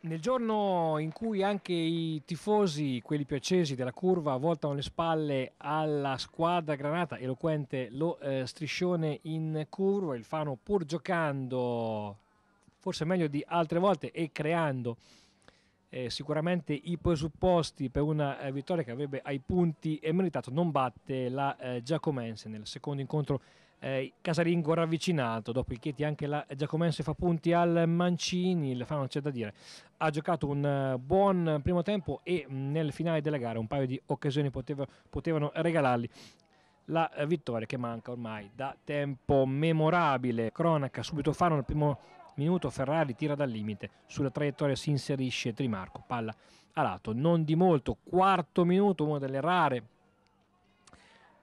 nel giorno in cui anche i tifosi, quelli più accesi della curva, voltano le spalle alla squadra granata, eloquente lo eh, striscione in curva, il Fano pur giocando forse meglio di altre volte e creando eh, sicuramente i presupposti per una eh, vittoria che avrebbe ai punti meritato, non batte la eh, Giacomense nel secondo incontro eh, Casaringo ravvicinato, dopodiché anche la Giacomense fa punti al Mancini, il non c'è da dire. Ha giocato un eh, buon primo tempo e mm, nel finale della gara un paio di occasioni poteva, potevano regalargli la eh, vittoria che manca ormai da tempo memorabile. Cronaca subito Fano al primo minuto, Ferrari tira dal limite, sulla traiettoria si inserisce Trimarco, palla a lato, non di molto, quarto minuto, una delle rare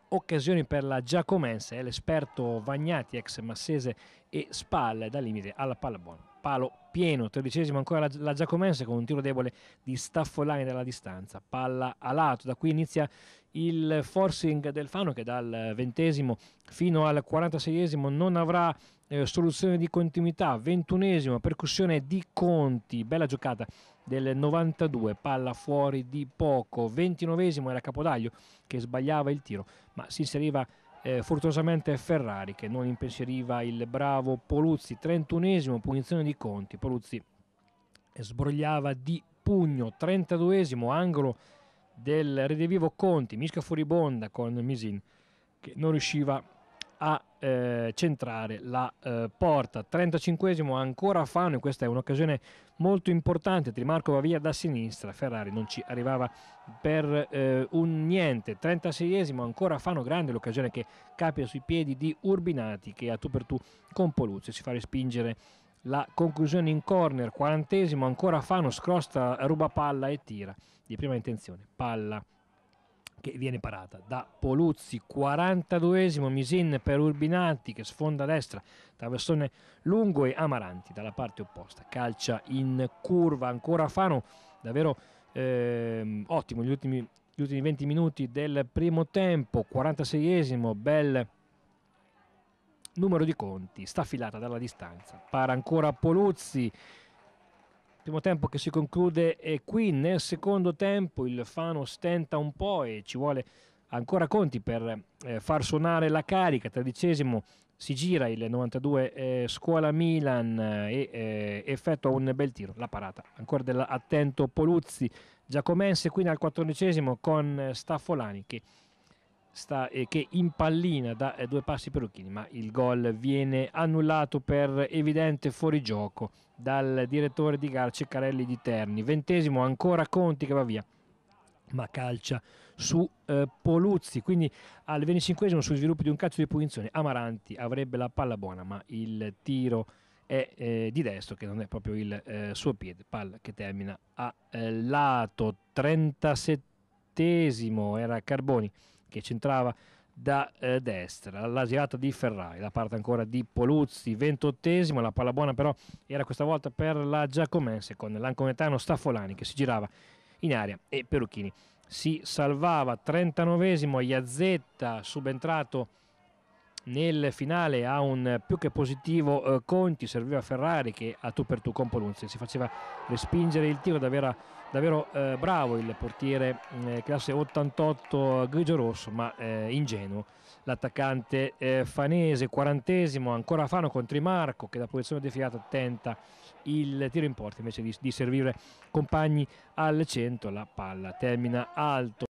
occasioni per la Giacomense, eh, l'esperto Vagnati, ex Massese e Spal da limite alla palla pallabuono. Palo pieno, tredicesimo ancora la, Giacomense con un tiro debole di Staffolani dalla distanza, palla a lato, da qui inizia il forcing del Fano che dal ventesimo fino al quarantaseiesimo non avrà eh, soluzione di continuità, ventunesimo, percussione di Conti, bella giocata del 92, palla fuori di poco, ventinovesimo era Capodaglio che sbagliava il tiro, ma si inseriva eh, fortunatamente Ferrari che non impensieriva il bravo Poluzzi, trentunesimo, punizione di Conti, Poluzzi sbrogliava di pugno, trentaduesimo, angolo del Redevivo Conti, mischia furibonda con Misin che non riusciva a eh, centrare la eh, porta. 35 ancora Fano e questa è un'occasione molto importante. Trimarco va via da sinistra, Ferrari non ci arrivava per eh, un niente. 36 ancora Fano, grande l'occasione che capita sui piedi di Urbinati che a tu per tu con Poluzzi si fa respingere la conclusione in corner. 40 ancora Fano, scrosta, ruba palla e tira di prima intenzione. Palla che viene parata da Poluzzi, 42esimo Misin per Urbinati che sfonda a destra, traversone lungo e Amaranti dalla parte opposta, calcia in curva, ancora Fano, davvero eh, ottimo gli ultimi, gli ultimi 20 minuti del primo tempo, 46esimo Bel numero di conti, sta filata dalla distanza, para ancora Poluzzi, Primo tempo che si conclude e qui nel secondo tempo il Fano stenta un po' e ci vuole ancora Conti per eh, far suonare la carica. Tredicesimo si gira il 92 eh, Scuola Milan eh, e eh, effettua un bel tiro, la parata ancora dell'attento Poluzzi. Giacomense qui al quattordicesimo con eh, Staffolani che sta, eh, che impallina da eh, due passi per Perruchini, ma il gol viene annullato per evidente fuorigioco dal direttore di gara Ceccarelli di Terni. Ventesimo ancora Conti che va via ma calcia su eh, Poluzzi quindi al venticinquesimo sui sviluppi di un calcio di punizione Amaranti avrebbe la palla buona ma il tiro è eh, di destro che non è proprio il eh, suo piede palla che termina a eh, lato 37 era Carboni che centrava da eh, destra, all'asiata di Ferrari, la parte ancora di Poluzzi, 28esimo, la palla buona però era questa volta per la Giacomense con l'ancometano Stafolani che si girava in aria e Peruchini si salvava, 39esimo Iazzetta subentrato nel finale a un eh, più che positivo eh, Conti, serviva Ferrari che a tu per tu con Polunzi si faceva respingere il tiro davvero, davvero eh, bravo il portiere mm, eh, classe 88 grigio rosso ma eh, ingenuo l'attaccante eh, fanese quarantesimo ancora Fano contro Marco che da posizione deviata tenta il tiro in porta invece di, di servire compagni al centro la palla termina alto